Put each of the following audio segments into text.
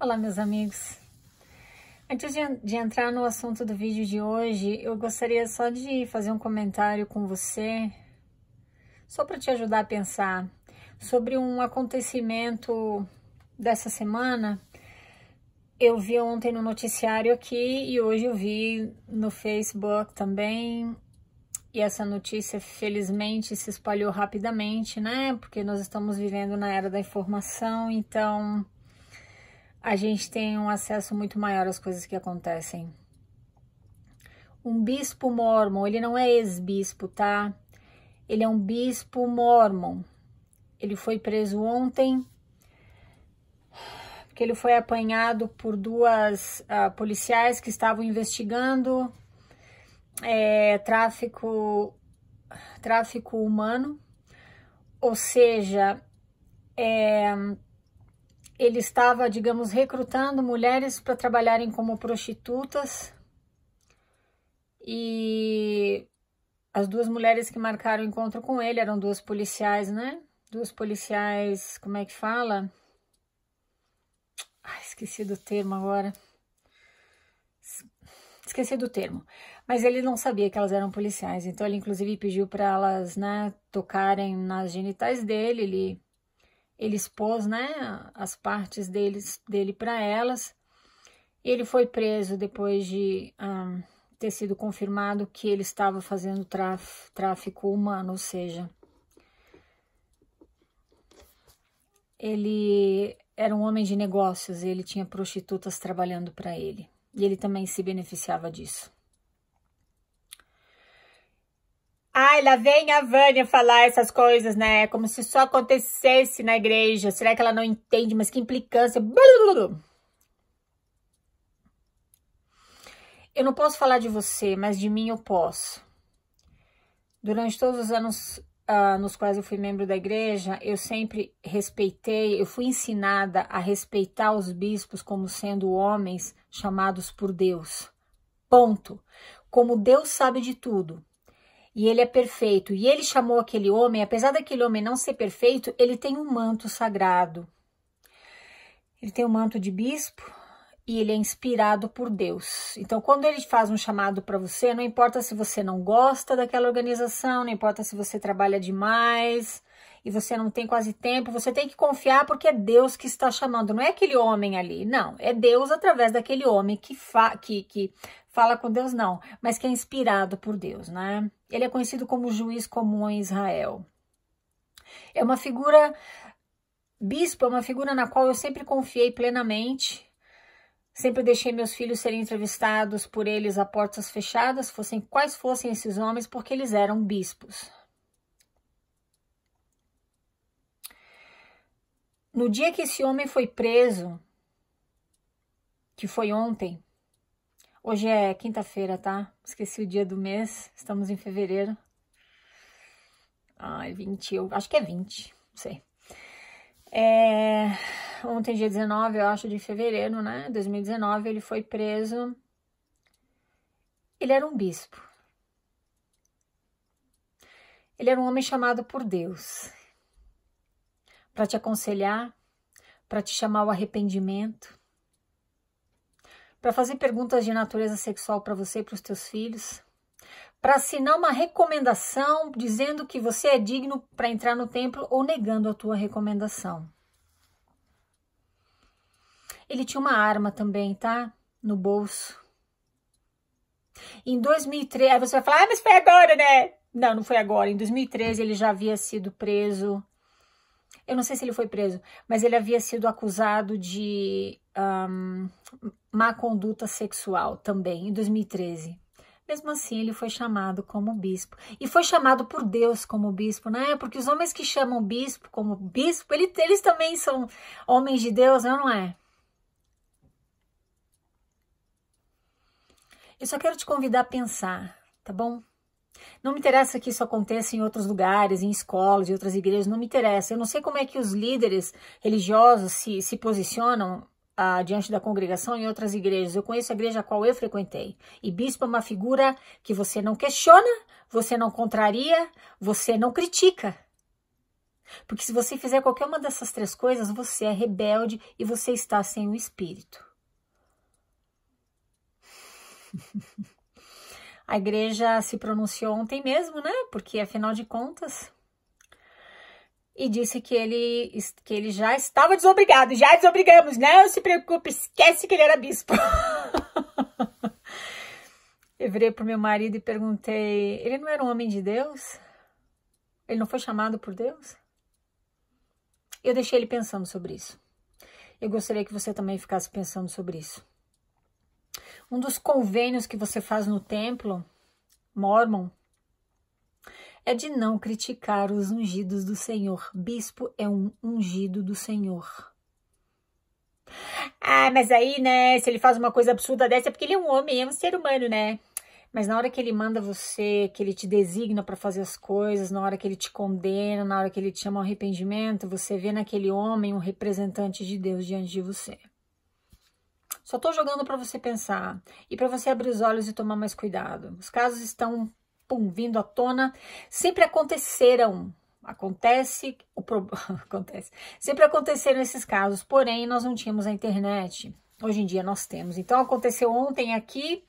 Olá, meus amigos. Antes de, de, entrar no assunto do vídeo de hoje, eu gostaria só de fazer um comentário com você, só para te ajudar a pensar sobre um acontecimento dessa semana. Eu vi ontem no noticiário aqui e hoje eu vi no Facebook também. E essa notícia, felizmente, se espalhou rapidamente, né? Porque nós estamos vivendo na era da informação, então a gente tem um acesso muito maior às coisas que acontecem. Um bispo mormon, ele não é ex-bispo, tá? Ele é um bispo mormon. Ele foi preso ontem porque ele foi apanhado por duas uh, policiais que estavam investigando é, tráfico, tráfico humano, ou seja, é, ele estava, digamos, recrutando mulheres para trabalharem como prostitutas. E as duas mulheres que marcaram o encontro com ele eram duas policiais, né? Duas policiais, como é que fala? esqueci do termo agora. Esqueci do termo. Mas ele não sabia que elas eram policiais, então ele inclusive pediu para elas, né, tocarem nas genitais dele, ele ele expôs né, as partes deles, dele para elas. Ele foi preso depois de ter sido confirmado que ele estava fazendo tráfico humano, ou seja, ele era um homem de negócios, ele tinha prostitutas trabalhando para ele e ele também se beneficiava disso. Ai, lá vem a Vânia falar essas coisas, né? Como se só acontecesse na igreja. Será que ela não entende? Mas que implicância. Eu não posso falar de você, mas de mim eu posso. Durante todos os anos uh, nos quais eu fui membro da igreja, eu sempre respeitei, eu fui ensinada a respeitar os bispos como sendo homens chamados por Deus. Ponto. Como Deus sabe de tudo, e ele é perfeito. E ele chamou aquele homem, apesar daquele homem não ser perfeito, ele tem um manto sagrado. Ele tem um manto de bispo e ele é inspirado por Deus. Então, quando ele faz um chamado para você, não importa se você não gosta daquela organização, não importa se você trabalha demais, e você não tem quase tempo, você tem que confiar porque é Deus que está chamando, não é aquele homem ali, não, é Deus através daquele homem que, fa que, que fala com Deus, não, mas que é inspirado por Deus, né? Ele é conhecido como juiz comum em Israel. É uma figura, bispo é uma figura na qual eu sempre confiei plenamente, Sempre deixei meus filhos serem entrevistados por eles a portas fechadas, fossem quais fossem esses homens, porque eles eram bispos. No dia que esse homem foi preso, que foi ontem, hoje é quinta-feira, tá? Esqueci o dia do mês, estamos em fevereiro. Ai, 20, eu acho que é 20, não sei. É, ontem, dia 19, eu acho, de fevereiro, né? 2019, ele foi preso. Ele era um bispo. Ele era um homem chamado por Deus para te aconselhar, para te chamar ao arrependimento, para fazer perguntas de natureza sexual para você e para os teus filhos, para assinar uma recomendação dizendo que você é digno para entrar no templo ou negando a tua recomendação. Ele tinha uma arma também, tá? No bolso. Em 2003, aí você vai falar, ah, mas foi agora, né? Não, não foi agora. Em 2013 ele já havia sido preso eu não sei se ele foi preso, mas ele havia sido acusado de um, má conduta sexual também, em 2013. Mesmo assim, ele foi chamado como bispo. E foi chamado por Deus como bispo, né? Porque os homens que chamam bispo como bispo, ele, eles também são homens de Deus, né, não é? Eu só quero te convidar a pensar, tá bom? Não me interessa que isso aconteça em outros lugares, em escolas, em outras igrejas, não me interessa. Eu não sei como é que os líderes religiosos se, se posicionam ah, diante da congregação em outras igrejas. Eu conheço a igreja a qual eu frequentei. E bispo é uma figura que você não questiona, você não contraria, você não critica. Porque se você fizer qualquer uma dessas três coisas, você é rebelde e você está sem o espírito. A igreja se pronunciou ontem mesmo, né? Porque afinal de contas. E disse que ele, que ele já estava desobrigado. Já desobrigamos, não se preocupe, esquece que ele era bispo. Eu virei o meu marido e perguntei: ele não era um homem de Deus? Ele não foi chamado por Deus? Eu deixei ele pensando sobre isso. Eu gostaria que você também ficasse pensando sobre isso um dos convênios que você faz no templo, Mormon, é de não criticar os ungidos do Senhor. Bispo é um ungido do Senhor. Ah, mas aí, né, se ele faz uma coisa absurda dessa, é porque ele é um homem, é um ser humano, né? Mas na hora que ele manda você, que ele te designa para fazer as coisas, na hora que ele te condena, na hora que ele te chama ao arrependimento, você vê naquele homem um representante de Deus diante de você. Só estou jogando para você pensar e para você abrir os olhos e tomar mais cuidado. Os casos estão pum, vindo à tona, sempre aconteceram. Acontece, o pro... acontece. Sempre aconteceram esses casos, porém nós não tínhamos a internet. Hoje em dia nós temos. Então aconteceu ontem aqui,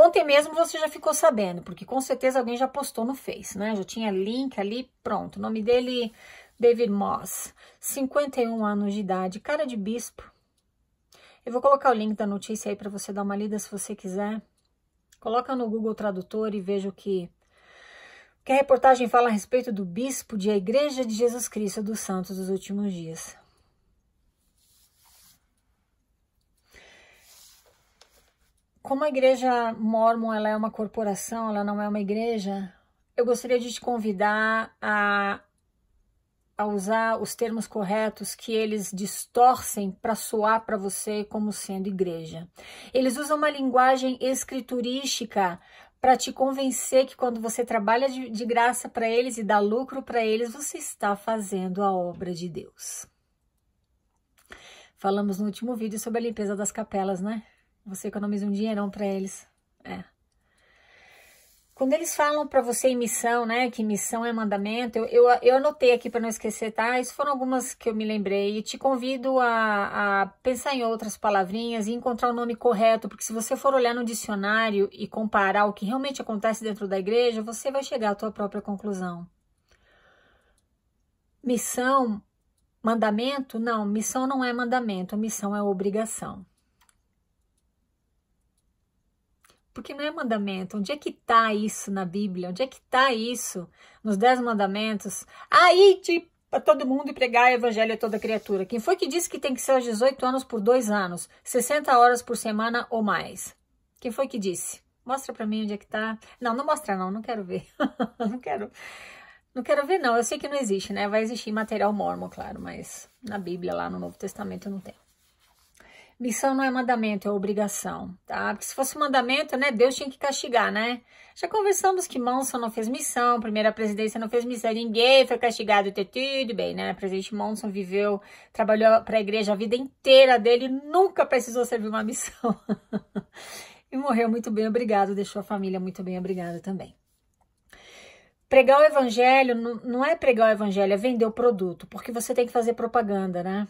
Ontem mesmo você já ficou sabendo, porque com certeza alguém já postou no Face, né? Já tinha link ali, pronto. O nome dele, David Moss, 51 anos de idade, cara de bispo, eu vou colocar o link da notícia aí para você dar uma lida se você quiser. Coloca no Google Tradutor e veja o que, que a reportagem fala a respeito do bispo de a Igreja de Jesus Cristo dos Santos dos últimos dias. Como a igreja mormon ela é uma corporação, ela não é uma igreja, eu gostaria de te convidar a a usar os termos corretos que eles distorcem para soar para você como sendo igreja. Eles usam uma linguagem escriturística para te convencer que quando você trabalha de, de graça para eles e dá lucro para eles, você está fazendo a obra de Deus. Falamos no último vídeo sobre a limpeza das capelas, né? Você economiza um dinheirão para eles. É. Quando eles falam para você em missão, né, que missão é mandamento, eu, eu, eu anotei aqui para não esquecer, tá? Isso foram algumas que eu me lembrei e te convido a, a pensar em outras palavrinhas e encontrar o nome correto, porque se você for olhar no dicionário e comparar o que realmente acontece dentro da igreja, você vai chegar à tua própria conclusão. Missão, mandamento? Não, missão não é mandamento, missão é obrigação. porque não é mandamento. Onde é que está isso na Bíblia? Onde é que está isso nos Dez Mandamentos? Aí, tipo, para todo mundo e pregar o evangelho a toda criatura. Quem foi que disse que tem que ser aos 18 anos por dois anos, 60 horas por semana ou mais? Quem foi que disse? Mostra para mim onde é que tá. Não, não mostra não, não quero ver. não quero. Não quero ver não. Eu sei que não existe, né? Vai existir material mormon, claro, mas na Bíblia lá no Novo Testamento não tem. Missão não é mandamento, é obrigação, tá? Porque se fosse mandamento, né, Deus tinha que castigar, né? Já conversamos que Monson não fez missão, primeira presidência não fez missão, ninguém foi castigado, tudo bem, né? O presidente Monson viveu, trabalhou para a igreja a vida inteira dele, nunca precisou servir uma missão. e morreu muito bem, obrigado, deixou a família muito bem, obrigado também. Pregar o evangelho não é pregar o evangelho, é vender o produto, porque você tem que fazer propaganda, né?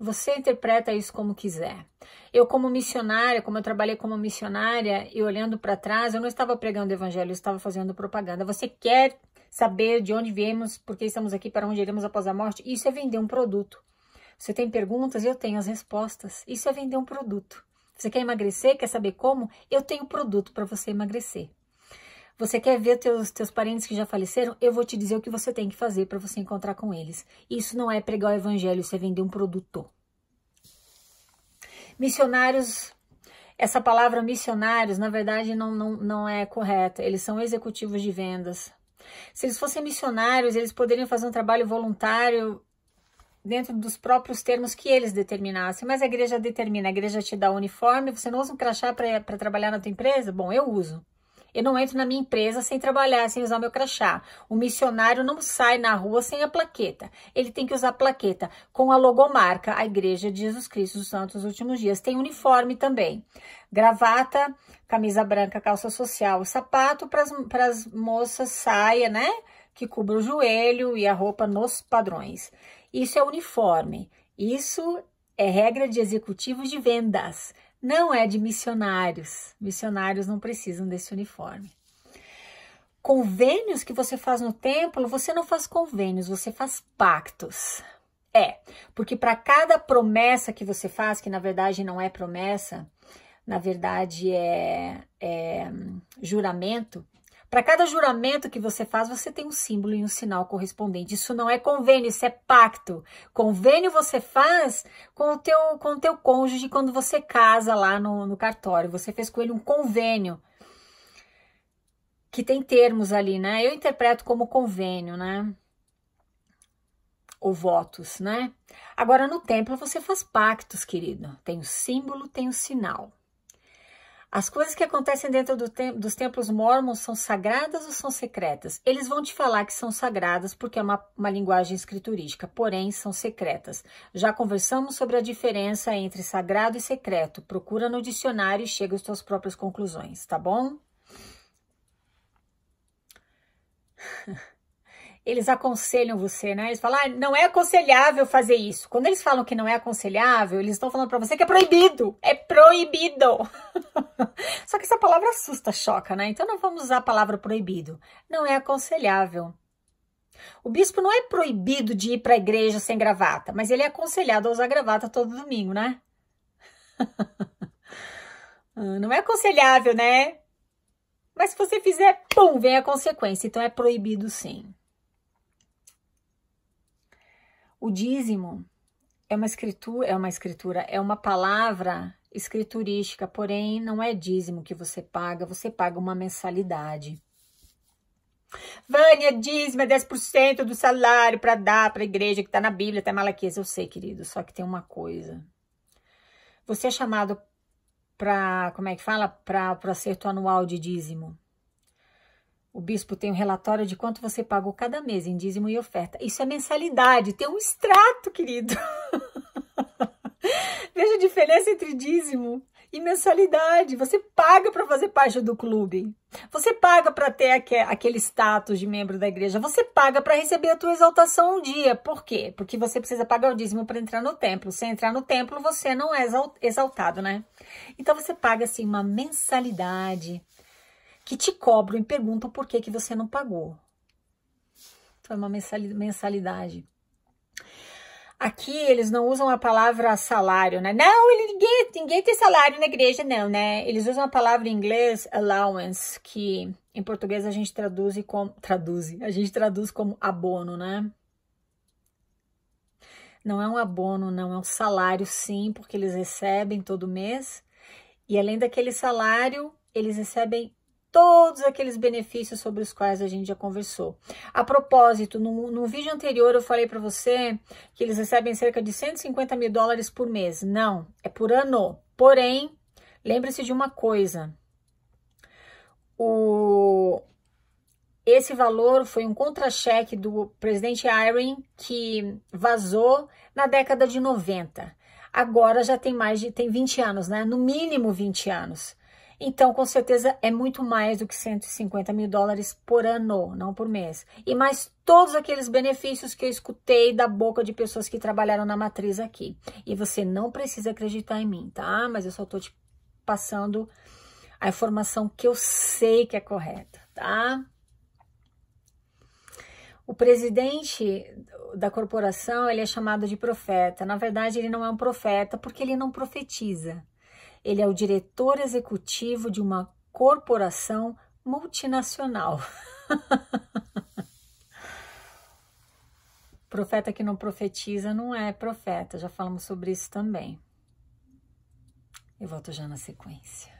Você interpreta isso como quiser. Eu, como missionária, como eu trabalhei como missionária e olhando para trás, eu não estava pregando evangelho, eu estava fazendo propaganda. Você quer saber de onde viemos, por que estamos aqui, para onde iremos após a morte? Isso é vender um produto. Você tem perguntas, eu tenho as respostas. Isso é vender um produto. Você quer emagrecer, quer saber como? Eu tenho produto para você emagrecer. Você quer ver teus, teus parentes que já faleceram? Eu vou te dizer o que você tem que fazer para você encontrar com eles. Isso não é pregar o evangelho, isso é vender um produto. Missionários, essa palavra missionários, na verdade, não, não, não é correta. Eles são executivos de vendas. Se eles fossem missionários, eles poderiam fazer um trabalho voluntário dentro dos próprios termos que eles determinassem. Mas a igreja determina, a igreja te dá o uniforme, você não usa um crachá para trabalhar na tua empresa? Bom, eu uso. Eu não entro na minha empresa sem trabalhar, sem usar meu crachá. O missionário não sai na rua sem a plaqueta. Ele tem que usar a plaqueta com a logomarca, a Igreja de Jesus Cristo dos Santos dos Últimos Dias. Tem uniforme também. Gravata, camisa branca, calça social, sapato para as moças, saia, né? Que cubra o joelho e a roupa nos padrões. Isso é uniforme. Isso é regra de executivos de vendas não é de missionários. Missionários não precisam desse uniforme. Convênios que você faz no templo, você não faz convênios, você faz pactos. É, porque para cada promessa que você faz, que na verdade não é promessa, na verdade é, é hum, juramento, para cada juramento que você faz, você tem um símbolo e um sinal correspondente. Isso não é convênio, isso é pacto. Convênio você faz com o teu, com o teu cônjuge quando você casa lá no, no cartório. Você fez com ele um convênio que tem termos ali, né? Eu interpreto como convênio, né? Ou votos, né? Agora no templo você faz pactos, querido. Tem o símbolo, tem o sinal. As coisas que acontecem dentro do dos templos mormons são sagradas ou são secretas? Eles vão te falar que são sagradas porque é uma, uma linguagem escriturística, porém são secretas. Já conversamos sobre a diferença entre sagrado e secreto. Procura no dicionário e chega às suas próprias conclusões, tá bom? eles aconselham você, né? Eles falam, ah, não é aconselhável fazer isso. Quando eles falam que não é aconselhável, eles estão falando para você que é proibido. É proibido. Só que essa palavra assusta, choca, né? Então não vamos usar a palavra proibido. Não é aconselhável. O bispo não é proibido de ir para a igreja sem gravata, mas ele é aconselhado a usar gravata todo domingo, né? Ah, não é aconselhável, né? Mas se você fizer, pum, vem a consequência. Então é proibido sim. O dízimo é uma escritura, é uma escritura, é uma palavra escriturística, porém não é dízimo que você paga, você paga uma mensalidade. Vânia, dízimo é 10% do salário para dar para a igreja que está na Bíblia, até tá Malaquias. Eu sei, querido, só que tem uma coisa. Você é chamado para, como é que fala? Para o acerto anual de dízimo. O bispo tem um relatório de quanto você pagou cada mês em dízimo e oferta. Isso é mensalidade, tem um extrato, querido. Veja a diferença entre dízimo e mensalidade. Você paga para fazer parte do clube. Você paga para ter aquele status de membro da igreja. Você paga para receber a tua exaltação um dia. Por quê? Porque você precisa pagar o dízimo para entrar no templo. Se entrar no templo, você não é exaltado, né? Então você paga assim uma mensalidade que te cobram e perguntam por que, que você não pagou. Então, é uma mensalidade. Aqui eles não usam a palavra salário, né? Não, ele, ninguém, ninguém tem salário na igreja, não, né? Eles usam a palavra em inglês allowance, que em português a gente traduz como traduz, a gente traduz como abono, né? Não é um abono, não, é um salário sim, porque eles recebem todo mês. E além daquele salário, eles recebem todos aqueles benefícios sobre os quais a gente já conversou. A propósito, no, no vídeo anterior eu falei para você que eles recebem cerca de 150 mil dólares por mês. Não, é por ano. Porém, lembre-se de uma coisa: o, esse valor foi um contra-cheque do presidente Irene que vazou na década de 90. Agora já tem mais de tem 20 anos, né? No mínimo 20 anos. Então, com certeza, é muito mais do que 150 mil dólares por ano, não por mês. E mais todos aqueles benefícios que eu escutei da boca de pessoas que trabalharam na matriz aqui. E você não precisa acreditar em mim, tá? Mas eu só tô te passando a informação que eu sei que é correta, tá? O presidente da corporação, ele é chamado de profeta. Na verdade, ele não é um profeta porque ele não profetiza. Ele é o diretor executivo de uma corporação multinacional. profeta que não profetiza não é profeta, já falamos sobre isso também. Eu volto já na sequência.